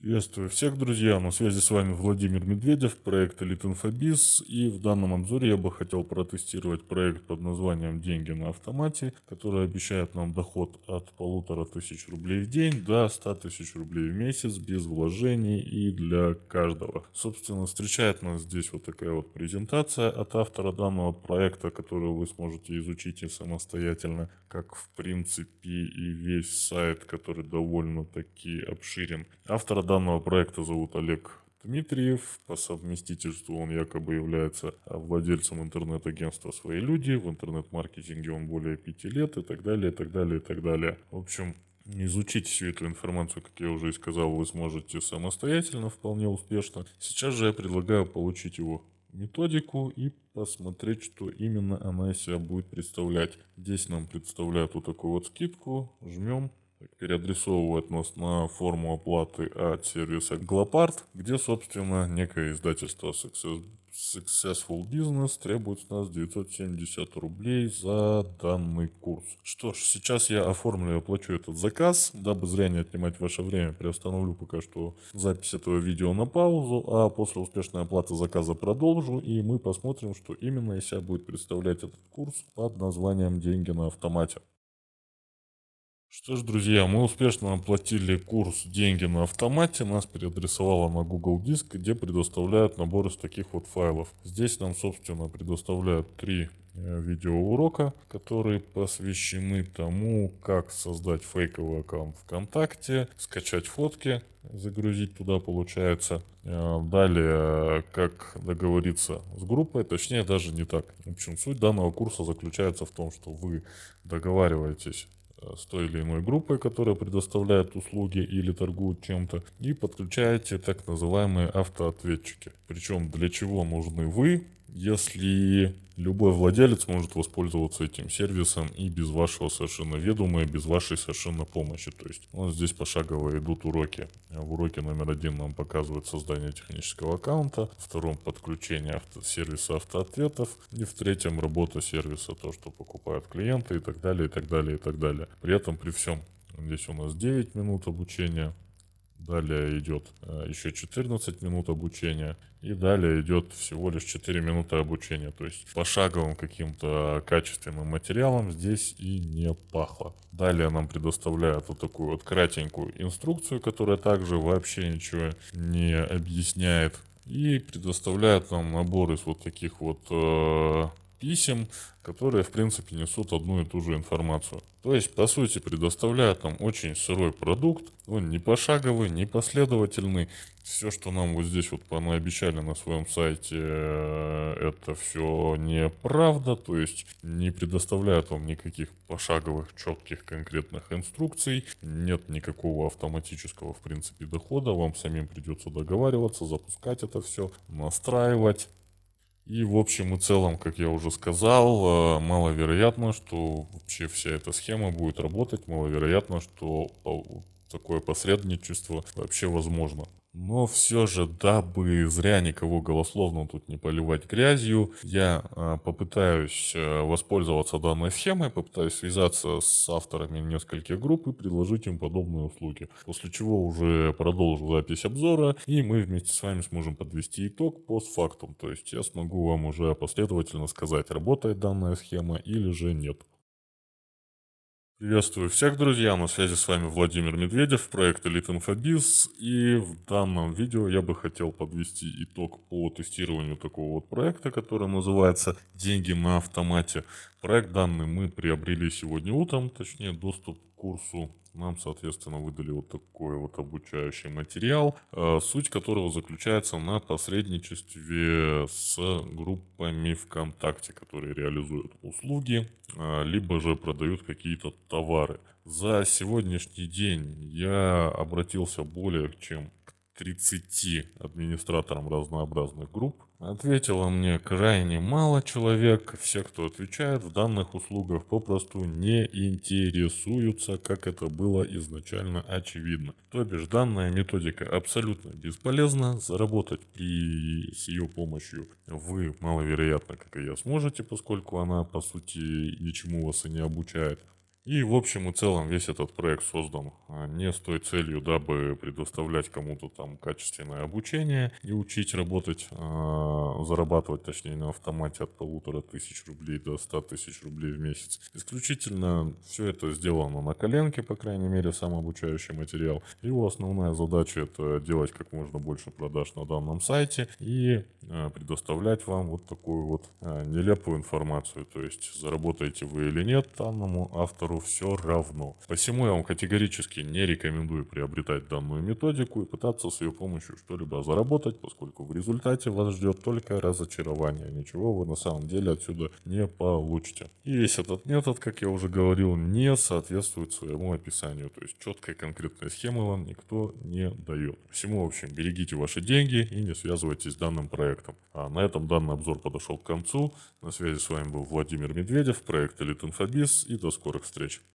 Приветствую всех, друзья! На связи с вами Владимир Медведев, проект Элитинфобиз. И в данном обзоре я бы хотел протестировать проект под названием «Деньги на автомате», который обещает нам доход от полутора тысяч рублей в день до 100 тысяч рублей в месяц без вложений и для каждого. Собственно, встречает нас здесь вот такая вот презентация от автора данного проекта, которую вы сможете изучить и самостоятельно, как в принципе и весь сайт, который довольно-таки обширен. Автора данного проекта зовут Олег Дмитриев. По совместительству он якобы является владельцем интернет-агентства «Свои люди». В интернет-маркетинге он более пяти лет и так далее, и так далее, и так далее. В общем, Изучить всю эту информацию, как я уже и сказал, вы сможете самостоятельно, вполне успешно. Сейчас же я предлагаю получить его методику и посмотреть, что именно она из себя будет представлять. Здесь нам представляют вот такую вот скидку. Жмем переадресовывает нас на форму оплаты от сервиса Glopart, где, собственно, некое издательство Successful Business требует с нас 970 рублей за данный курс. Что ж, сейчас я оформлю и оплачу этот заказ. Дабы зря не отнимать ваше время, приостановлю пока что запись этого видео на паузу, а после успешной оплаты заказа продолжу, и мы посмотрим, что именно из себя будет представлять этот курс под названием «Деньги на автомате». Что ж, друзья, мы успешно оплатили курс «Деньги на автомате». Нас переадресовало на Google Диск, где предоставляют набор из таких вот файлов. Здесь нам, собственно, предоставляют три э, видеоурока, которые посвящены тому, как создать фейковый аккаунт ВКонтакте, скачать фотки, загрузить туда получается. Э, далее, как договориться с группой, точнее даже не так. В общем, суть данного курса заключается в том, что вы договариваетесь Э, с той или иной группой, которая предоставляет услуги или торгует чем-то, и подключаете так называемые автоответчики. Причем для чего нужны вы, если Любой владелец может воспользоваться этим сервисом и без вашего совершенно ведома, и без вашей совершенно помощи. То есть у здесь пошагово идут уроки. В уроке номер один нам показывают создание технического аккаунта, в втором подключение авто, сервиса автоответов и в третьем работа сервиса, то, что покупают клиенты и так далее, и так далее, и так далее. При этом при всем Здесь у нас 9 минут обучения. Далее идет еще 14 минут обучения. И далее идет всего лишь 4 минуты обучения. То есть пошаговым каким-то качественным материалом здесь и не пахло. Далее нам предоставляют вот такую вот кратенькую инструкцию, которая также вообще ничего не объясняет. И предоставляют нам набор из вот таких вот э, писем, которые, в принципе, несут одну и ту же информацию. То есть, по сути, предоставляют нам очень сырой продукт, он не пошаговый, не последовательный. Все, что нам вот здесь вот понаобещали на своем сайте, э, это все неправда, то есть не предоставляют вам никаких пошаговых, четких, конкретных инструкций, нет никакого автоматического, в принципе, дохода, вам самим придется договариваться, запускать это все, настраивать, и в общем и целом, как я уже сказал, э, маловероятно, что вообще вся эта схема будет работать, маловероятно, что такое посредничество вообще возможно. Но все же, дабы зря никого голословно тут не поливать грязью, я а, попытаюсь э, воспользоваться данной схемой, попытаюсь связаться с авторами нескольких групп и предложить им подобные услуги. После чего уже продолжу запись обзора, и мы вместе с вами сможем подвести итог постфактум. То есть я смогу вам уже последовательно сказать, работает данная схема или же нет. Приветствую всех, друзья, на связи с вами Владимир Медведев, проект Elite Infobis, и в данном видео я бы хотел подвести итог по тестированию такого вот проекта, который называется «Деньги на автомате». Проект данный мы приобрели сегодня утром, точнее доступ к курсу нам, соответственно, выдали вот такой вот обучающий материал, э, суть которого заключается на посредничестве с группами ВКонтакте, которые реализуют услуги, э, либо же продают какие-то товары. За сегодняшний день я обратился более чем к 30 администраторам разнообразных групп, Ответило мне крайне мало человек. Все, кто отвечает в данных услугах, попросту не интересуются, как это было изначально очевидно. То бишь, данная методика абсолютно бесполезна. Заработать при... с ее помощью вы маловероятно, как и я, сможете, поскольку она, по сути, ничему вас и не обучает. И в общем и целом весь этот проект создан а, не с той целью, дабы предоставлять кому-то там качественное обучение и учить работать, а, зарабатывать точнее на автомате от полутора тысяч рублей до ста тысяч рублей в месяц. Исключительно все это сделано на коленке, по крайней мере, сам обучающий материал. Его основная задача это делать как можно больше продаж на данном сайте и а, предоставлять вам вот такую вот нелепую информацию. То есть заработаете вы или нет данному автору инвестору все равно. Посему я вам категорически не рекомендую приобретать данную методику и пытаться с ее помощью что-либо заработать, поскольку в результате вас ждет только разочарование. Ничего вы на самом деле отсюда не получите. И весь этот метод, как я уже говорил, не соответствует своему описанию. То есть четкой конкретной схемы вам никто не дает. Всему, в общем, берегите ваши деньги и не связывайтесь с данным проектом. А на этом данный обзор подошел к концу. На связи с вами был Владимир Медведев, проект Elite Infobiz и до скорых встреч зустріч.